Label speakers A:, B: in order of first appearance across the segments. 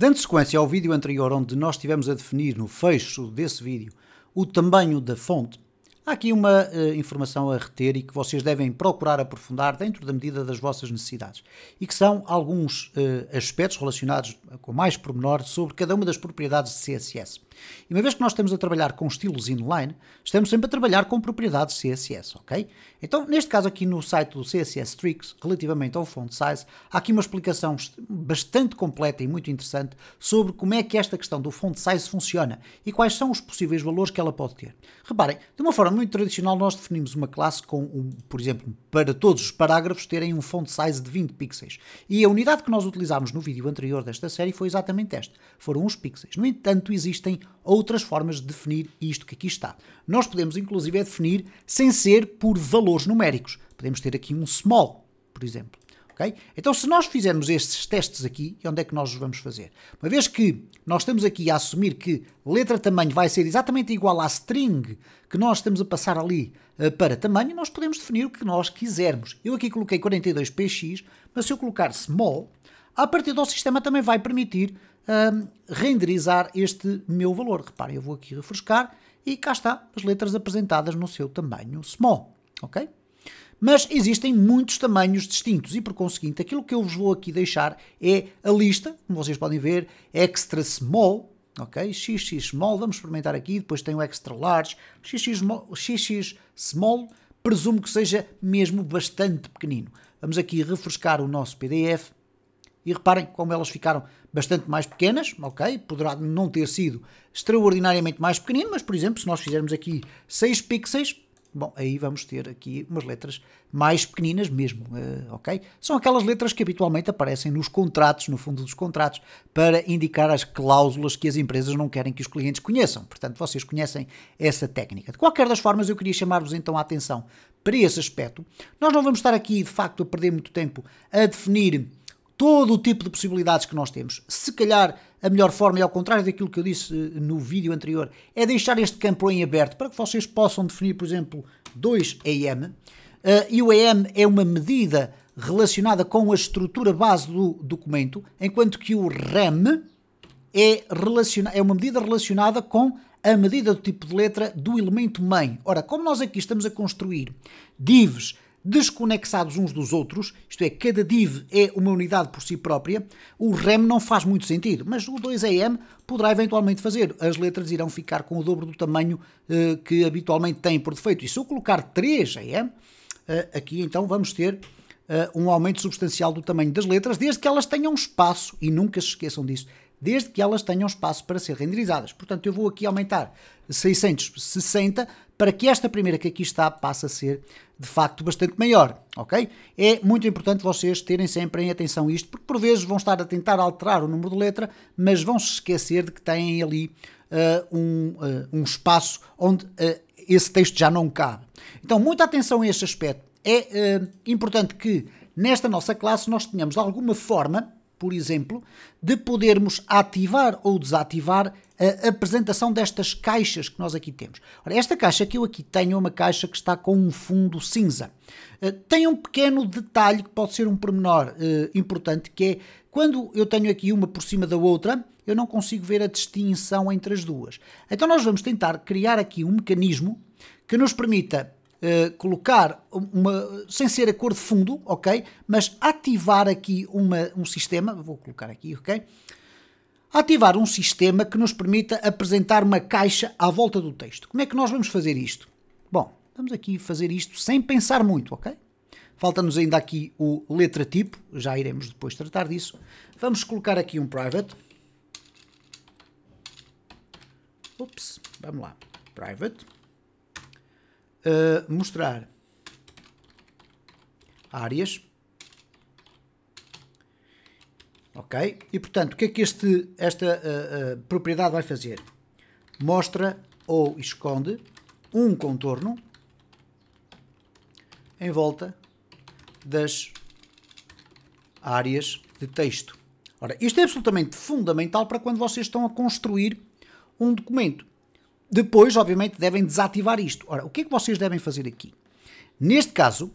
A: Dando sequência ao vídeo anterior, onde nós estivemos a definir no fecho desse vídeo o tamanho da fonte, Há aqui uma uh, informação a reter e que vocês devem procurar aprofundar dentro da medida das vossas necessidades e que são alguns uh, aspectos relacionados com mais pormenor sobre cada uma das propriedades de CSS. E uma vez que nós estamos a trabalhar com estilos inline, estamos sempre a trabalhar com propriedades CSS, ok? Então, neste caso aqui no site do CSS Tricks, relativamente ao font size, há aqui uma explicação bastante completa e muito interessante sobre como é que esta questão do font size funciona e quais são os possíveis valores que ela pode ter. Reparem, de uma forma muito tradicional, nós definimos uma classe com, um, por exemplo, para todos os parágrafos terem um font size de 20 pixels. E a unidade que nós utilizámos no vídeo anterior desta série foi exatamente esta, foram os pixels. No entanto, existem outras formas de definir isto que aqui está. Nós podemos, inclusive, é definir sem ser por valores numéricos. Podemos ter aqui um small, por exemplo. Então se nós fizermos estes testes aqui, onde é que nós os vamos fazer? Uma vez que nós estamos aqui a assumir que letra tamanho vai ser exatamente igual à string que nós estamos a passar ali uh, para tamanho, nós podemos definir o que nós quisermos. Eu aqui coloquei 42px, mas se eu colocar small, a partir do sistema também vai permitir ehm, renderizar este meu valor. Reparem, eu vou aqui refrescar e cá está as letras apresentadas no seu tamanho small, ok? mas existem muitos tamanhos distintos e, por conseguinte, aquilo que eu vos vou aqui deixar é a lista, como vocês podem ver, extra small, ok? XX small, vamos experimentar aqui, depois tem o extra large, XX small, XX small presumo que seja mesmo bastante pequenino. Vamos aqui refrescar o nosso PDF e reparem como elas ficaram bastante mais pequenas, ok? Poderá não ter sido extraordinariamente mais pequenino, mas por exemplo, se nós fizermos aqui 6 pixels, Bom, aí vamos ter aqui umas letras mais pequeninas mesmo, eh, ok? São aquelas letras que habitualmente aparecem nos contratos, no fundo dos contratos, para indicar as cláusulas que as empresas não querem que os clientes conheçam. Portanto, vocês conhecem essa técnica. De qualquer das formas, eu queria chamar-vos então a atenção para esse aspecto. Nós não vamos estar aqui, de facto, a perder muito tempo a definir todo o tipo de possibilidades que nós temos. Se calhar a melhor forma, e ao contrário daquilo que eu disse eh, no vídeo anterior, é deixar este campo em aberto para que vocês possam definir, por exemplo, 2 AM. Uh, e o AM é uma medida relacionada com a estrutura base do documento, enquanto que o rem é, relaciona é uma medida relacionada com a medida do tipo de letra do elemento mãe. Ora, como nós aqui estamos a construir divs desconexados uns dos outros, isto é, cada div é uma unidade por si própria, o rem não faz muito sentido, mas o 2am poderá eventualmente fazer. As letras irão ficar com o dobro do tamanho uh, que habitualmente têm por defeito. E se eu colocar 3am, uh, eh, aqui então vamos ter uh, um aumento substancial do tamanho das letras, desde que elas tenham espaço, e nunca se esqueçam disso, desde que elas tenham espaço para ser renderizadas. Portanto, eu vou aqui aumentar 660 para que esta primeira que aqui está passe a ser de facto bastante maior, ok? É muito importante vocês terem sempre em atenção isto, porque por vezes vão estar a tentar alterar o número de letra, mas vão se esquecer de que têm ali uh, um, uh, um espaço onde uh, esse texto já não cabe. Então, muita atenção a este aspecto. É importante que nesta nossa classe nós tenhamos alguma forma, por exemplo, de podermos ativar ou desativar a apresentação destas caixas que nós aqui temos. Ora, esta caixa que eu aqui tenho é uma caixa que está com um fundo cinza. Eh, tem um pequeno detalhe que pode ser um pormenor eh, importante, que é quando eu tenho aqui uma por cima da outra, eu não consigo ver a distinção entre as duas. Então nós vamos tentar criar aqui um mecanismo que nos permita Uh, colocar uma, sem ser a cor de fundo, ok? Mas ativar aqui uma, um sistema, vou colocar aqui, ok? ativar um sistema que nos permita apresentar uma caixa à volta do texto. Como é que nós vamos fazer isto? Bom, vamos aqui fazer isto sem pensar muito, ok? Falta-nos ainda aqui o letra tipo, já iremos depois tratar disso. Vamos colocar aqui um private. Ups, vamos lá. Private. Uh, mostrar áreas. Ok? E portanto, o que é que este, esta uh, uh, propriedade vai fazer? Mostra ou esconde um contorno em volta das áreas de texto. Ora, isto é absolutamente fundamental para quando vocês estão a construir um documento. Depois, obviamente, devem desativar isto. Ora, o que é que vocês devem fazer aqui? Neste caso,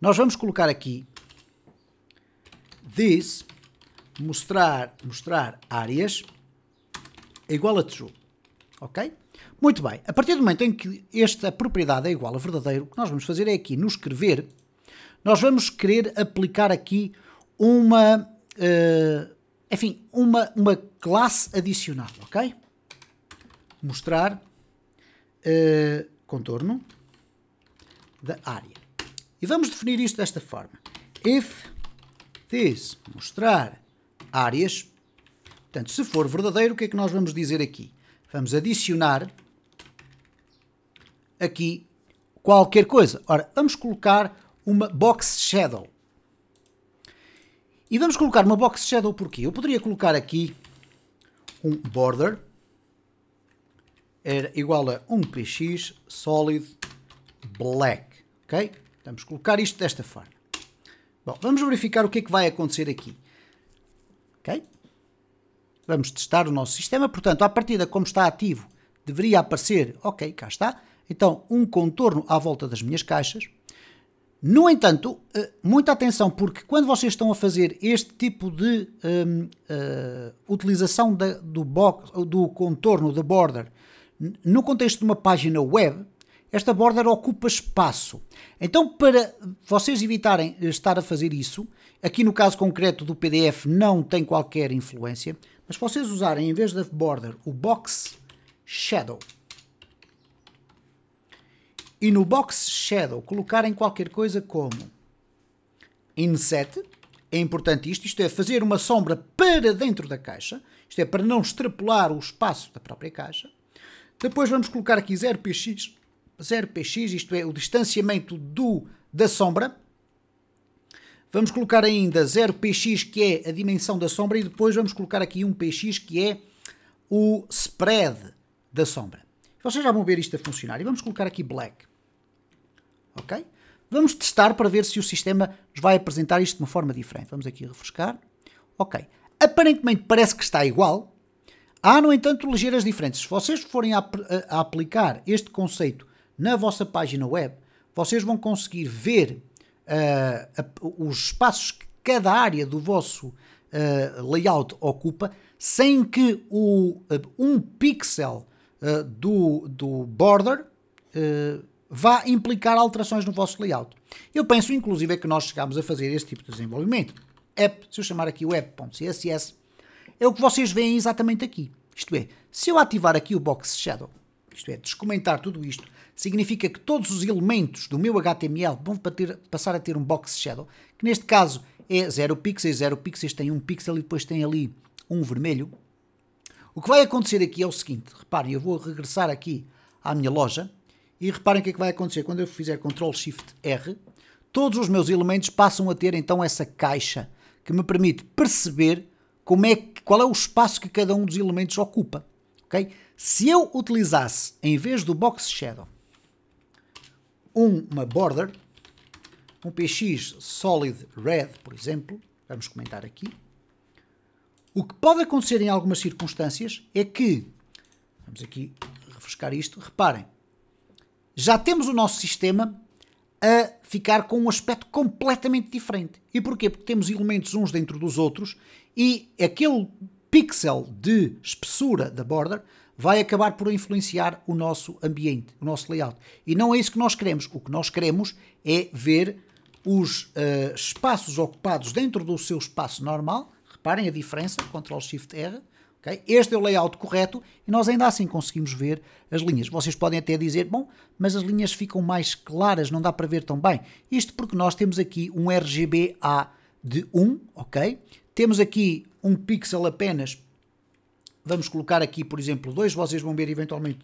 A: nós vamos colocar aqui this mostrar, mostrar áreas é igual a true. Ok? Muito bem. A partir do momento em que esta propriedade é igual a verdadeiro, o que nós vamos fazer é aqui no escrever, nós vamos querer aplicar aqui uma, uh, enfim, uma, uma classe adicional, ok? Mostrar uh, contorno da área. E vamos definir isto desta forma. If this mostrar áreas. Portanto, se for verdadeiro, o que é que nós vamos dizer aqui? Vamos adicionar aqui qualquer coisa. Ora, vamos colocar uma box shadow. E vamos colocar uma box shadow porquê? Eu poderia colocar aqui um border era igual a 1px solid black, ok? Vamos colocar isto desta forma. Bom, vamos verificar o que é que vai acontecer aqui. Ok? Vamos testar o nosso sistema. Portanto, à partida, como está ativo, deveria aparecer. Ok, cá está. Então, um contorno à volta das minhas caixas. No entanto, eh, muita atenção, porque quando vocês estão a fazer este tipo de um, uh, eh, utilização da, do, box, do contorno da border no contexto de uma página web, esta border ocupa espaço. Então, para vocês evitarem estar a fazer isso, Aqui no caso concreto do PDF não tem qualquer influência, mas se vocês usarem em vez da border o box shadow e no box shadow colocarem qualquer coisa como inset, é importante isto, isto é fazer uma sombra para dentro da caixa, isto é para não extrapolar o espaço da própria caixa. Depois vamos colocar aqui 0px, 0px, isto é o distanciamento do, da sombra, Vamos colocar ainda 0px, que é a dimensão da sombra, e depois vamos colocar aqui 1px, que é o spread da sombra. Vocês já vão ver isto a funcionar. E vamos colocar aqui black. Ok? Vamos testar para ver se o sistema nos vai apresentar isto de uma forma diferente. Vamos aqui refrescar. Ok. Aparentemente parece que está igual. Há, no entanto, ligeiras diferenças. Se vocês forem a, a aplicar este conceito na vossa página web, vocês vão conseguir ver uh, os espaços que cada área do vosso uh, layout ocupa, sem que o, eh, um pixel do, do border vá implicar alterações no vosso layout. Eu penso, inclusive, é que nós chegámos a fazer este tipo de desenvolvimento. App, se eu chamar aqui o app.css, é o que vocês veem exatamente aqui. Isto é, se eu ativar aqui o box shadow, isto é, descomentar tudo isto significa que todos os elementos do meu HTML vão ter, passar a ter um box shadow, que neste caso é 0 pixels, 0 pixels tem 1 um pixel e depois tem ali um vermelho. O que vai acontecer aqui é o seguinte, reparem, eu vou regressar aqui à minha loja e reparem o que é que vai acontecer quando eu fizer Ctrl Shift R, todos os meus elementos passam a ter então essa caixa que me permite perceber como é qual é o espaço que cada um dos elementos ocupa, OK? Se eu utilizasse em vez do box shadow um, uma border, um PX Solid Red, por exemplo, vamos comentar aqui. O que pode acontecer em algumas circunstâncias é que, vamos aqui refrescar isto, reparem, já temos o nosso sistema a ficar com um aspecto completamente diferente. E porquê? Porque temos elementos uns dentro dos outros e aquele pixel de espessura da border vai acabar por influenciar o nosso ambiente, o nosso layout. E não é isso que nós queremos. O que nós queremos é ver os uh, espaços ocupados dentro do seu espaço normal. Reparem a diferença, Ctrl Shift R. Okay? Este é o layout correto e nós ainda assim conseguimos ver as linhas. Vocês podem até dizer, bom, mas as linhas ficam mais claras, não dá para ver tão bem. Isto porque nós temos aqui um RGBA de 1, ok? Temos aqui um pixel apenas vamos colocar aqui, por exemplo, dois, vocês vão ver eventualmente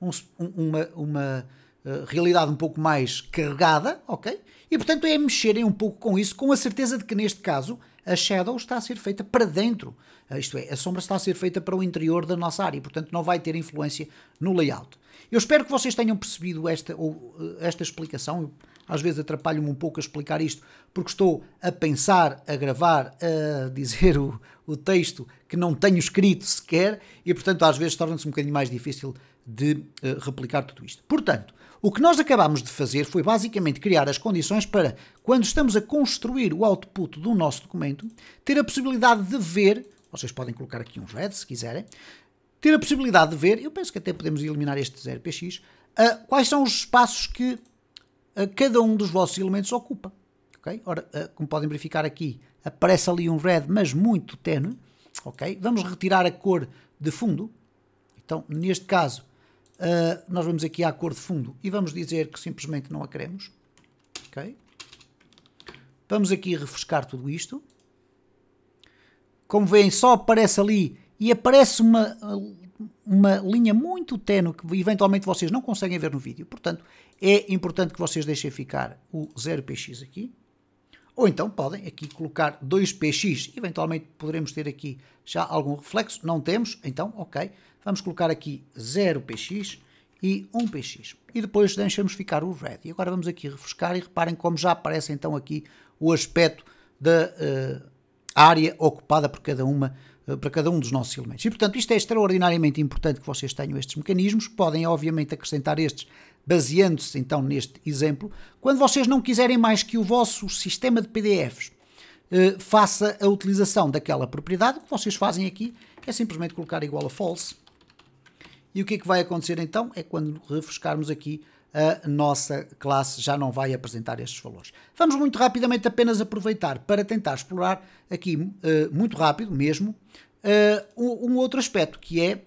A: um, uma, uma eh, realidade um pouco mais carregada, ok? E portanto é mexerem um pouco com isso, com a certeza de que neste caso a shadow está a ser feita para dentro, ah, isto é, a sombra está a ser feita para o interior da nossa área, portanto não vai ter influência no layout. Eu espero que vocês tenham percebido esta, ou, ah, esta explicação, Eu, às vezes atrapalho-me um pouco a explicar isto, porque estou a pensar, a gravar, a dizer o, o texto que não tenho escrito sequer, e portanto às vezes torna-se um bocadinho mais difícil de uh, replicar tudo isto. Portanto, o que nós acabámos de fazer foi basicamente criar as condições para, quando estamos a construir o output do nosso documento, ter a possibilidade de ver, vocês podem colocar aqui uns reds se quiserem, ter a possibilidade de ver, eu penso que até podemos eliminar este 0px, uh, eh, quais são os espaços que uh, cada um dos vossos elementos ocupa. Okay? Ora, uh, como podem verificar aqui, aparece ali um red, mas muito tenue. Okay? Vamos retirar a cor de fundo. Então, neste caso, Uh, nós vamos aqui à cor de fundo e vamos dizer que simplesmente não a queremos. Ok? Vamos aqui refrescar tudo isto. Como veem, só aparece ali e aparece uma, uma linha muito tenue que eventualmente vocês não conseguem ver no vídeo. Portanto, é importante que vocês deixem ficar o 0px aqui. Ou então podem aqui colocar 2px, eventualmente poderemos ter aqui já algum reflexo, não temos, então ok, vamos colocar aqui 0px e 1px. E depois deixamos ficar o red. E agora vamos aqui refrescar e reparem como já aparece então aqui o aspecto da uh, área ocupada por cada uma eh, para cada um dos nossos elementos. E portanto isto é extraordinariamente importante que vocês tenham estes mecanismos, podem obviamente acrescentar estes baseando-se então neste exemplo, quando vocês não quiserem mais que o vosso sistema de PDFs eh, faça a utilização daquela propriedade, o que vocês fazem aqui é simplesmente colocar igual a false. E o que é que vai acontecer então? É quando refrescarmos aqui a nossa classe já não vai apresentar estes valores. Vamos muito rapidamente apenas aproveitar para tentar explorar aqui, eh, muito rápido mesmo, eh, um outro aspecto que é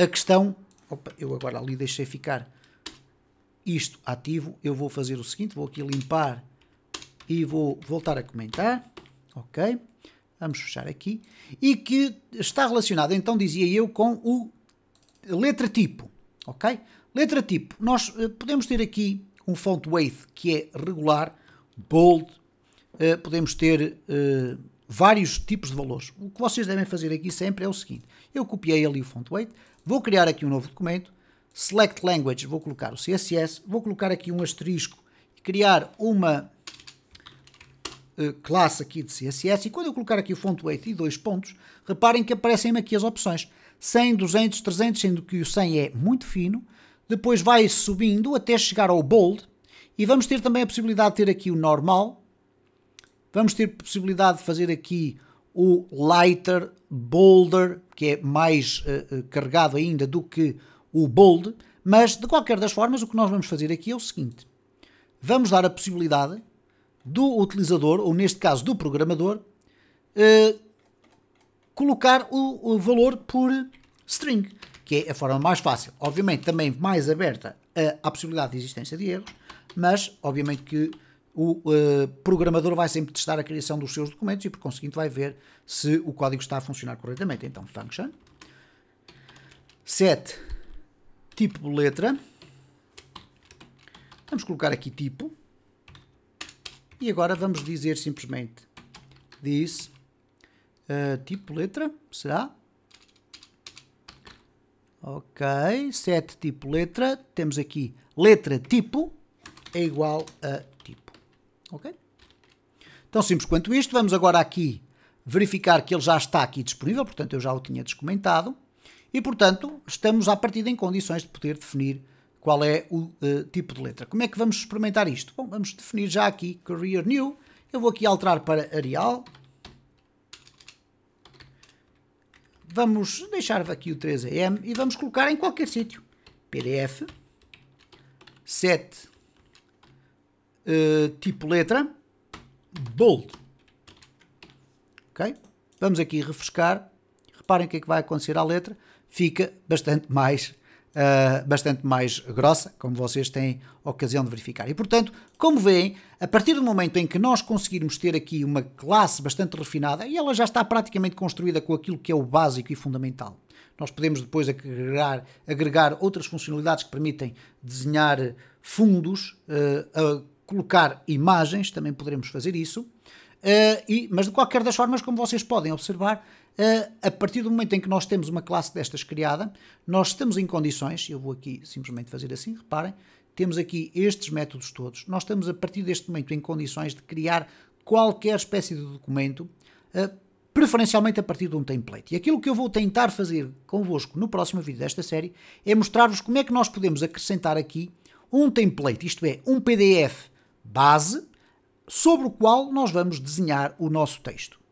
A: a questão. Opa, eu agora ali deixei ficar isto ativo, eu vou fazer o seguinte, vou aqui limpar e vou voltar a comentar, ok? Vamos fechar aqui. E que está relacionado, então dizia eu, com o letra tipo, ok? Letra tipo, nós eh, podemos ter aqui um font weight que é regular, bold, eh, podemos ter eh, vários tipos de valores. O que vocês devem fazer aqui sempre é o seguinte, eu copiei ali o font weight, vou criar aqui um novo documento, select language, vou colocar o CSS, vou colocar aqui um asterisco, e criar uma uh, classe aqui de CSS e quando eu colocar aqui o font weight e dois pontos, reparem que aparecem-me aqui as opções. 100, 200, 300, sendo que o 100 é muito fino, depois vai subindo até chegar ao bold e vamos ter também a possibilidade de ter aqui o normal, vamos ter possibilidade de fazer aqui o lighter, bolder, que é mais uh, carregado ainda do que o bold, mas de qualquer das formas o que nós vamos fazer aqui é o seguinte. Vamos dar a possibilidade do utilizador, ou neste caso do programador, eh, colocar o, o, valor por string, que é a forma mais fácil. Obviamente também mais aberta à possibilidade de existência de erros, mas obviamente que o eh, programador vai sempre testar a criação dos seus documentos e por conseguinte vai ver se o código está a funcionar corretamente. Então function set tipo letra. Vamos colocar aqui tipo. E agora vamos dizer simplesmente this uh, eh, tipo letra, será? Ok, set tipo letra, temos aqui letra tipo é igual a tipo, ok? Tão simples quanto isto, vamos agora aqui verificar que ele já está aqui disponível, portanto eu já o tinha descomentado. E, portanto, estamos à partida em condições de poder definir qual é o uh, tipo de letra. Como é que vamos experimentar isto? Bom, vamos definir já aqui Career New. Eu vou aqui alterar para Arial. Vamos deixar aqui o 3am e vamos colocar em qualquer sítio. PDF, set, uh, tipo letra, bold. Ok? Vamos aqui refrescar. Reparem o que é que vai acontecer à letra fica bastante mais, uh, bastante mais grossa, como vocês têm ocasião de verificar. E portanto, como veem, a partir do momento em que nós conseguirmos ter aqui uma classe bastante refinada, e ela já está praticamente construída com aquilo que é o básico e fundamental. Nós podemos depois agregar, agregar outras funcionalidades que permitem desenhar fundos, uh, colocar imagens, também poderemos fazer isso. Uh, e, mas de qualquer das formas, como vocês podem observar, a partir do momento em que nós temos uma classe destas criada, nós estamos em condições, eu vou aqui simplesmente fazer assim, reparem, temos aqui estes métodos todos, nós estamos a partir deste momento em condições de criar qualquer espécie de documento, preferencialmente a partir de um template. E aquilo que eu vou tentar fazer convosco no próximo vídeo desta série é mostrar-vos como é que nós podemos acrescentar aqui um template, isto é, um PDF base, sobre o qual nós vamos desenhar o nosso texto.